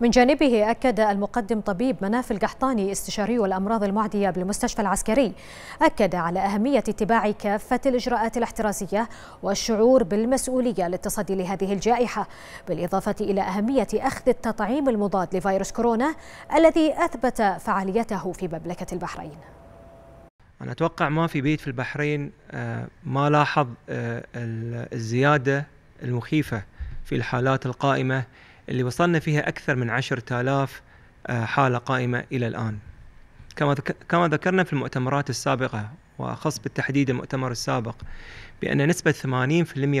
من جانبه أكد المقدم طبيب مناف القحطاني استشاري الأمراض المعدية بالمستشفى العسكري أكد على أهمية اتباع كافة الإجراءات الاحترازية والشعور بالمسؤولية للتصدي لهذه الجائحة بالإضافة إلى أهمية أخذ التطعيم المضاد لفيروس كورونا الذي أثبت فعاليته في مملكة البحرين أنا أتوقع ما في بيت في البحرين آه، ما لاحظ آه، الزيادة المخيفة في الحالات القائمة اللي وصلنا فيها أكثر من 10000 آه، حالة قائمة إلى الآن كما كما ذكرنا في المؤتمرات السابقة وأخص بالتحديد المؤتمر السابق بأن نسبة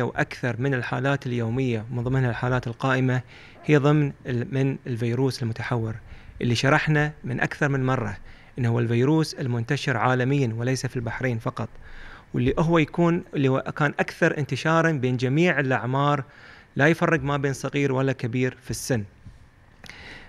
80% وأكثر من الحالات اليومية من ضمنها الحالات القائمة هي ضمن من الفيروس المتحور اللي شرحنا من أكثر من مرة انه هو الفيروس المنتشر عالميا وليس في البحرين فقط واللي هو يكون اللي كان اكثر انتشارا بين جميع الاعمار لا يفرق ما بين صغير ولا كبير في السن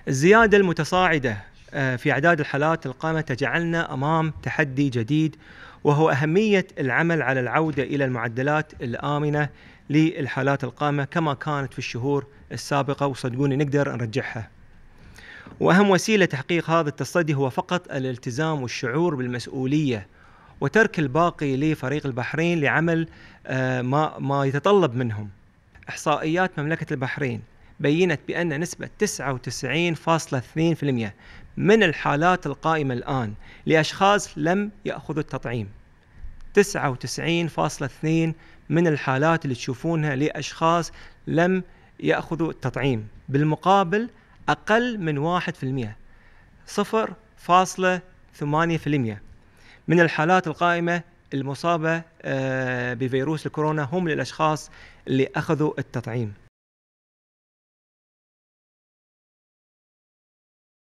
الزيادة المتصاعدة آه، في أعداد الحالات القائمة تجعلنا أمام تحدي جديد وهو أهمية العمل على العودة إلى المعدلات الآمنة للحالات القائمة كما كانت في الشهور السابقة وصدقوني نقدر نرجعها وأهم وسيلة تحقيق هذا التصدي هو فقط الالتزام والشعور بالمسؤولية وترك الباقي لفريق البحرين لعمل آه، ما يتطلب منهم إحصائيات مملكة البحرين بينت بأن نسبة 99.2% من الحالات القائمة الآن لأشخاص لم يأخذوا التطعيم 99.2 من الحالات اللي تشوفونها لأشخاص لم يأخذوا التطعيم بالمقابل أقل من 1% 0.8% من الحالات القائمة المصابه آه، بفيروس الكورونا هم للاشخاص اللي اخذوا التطعيم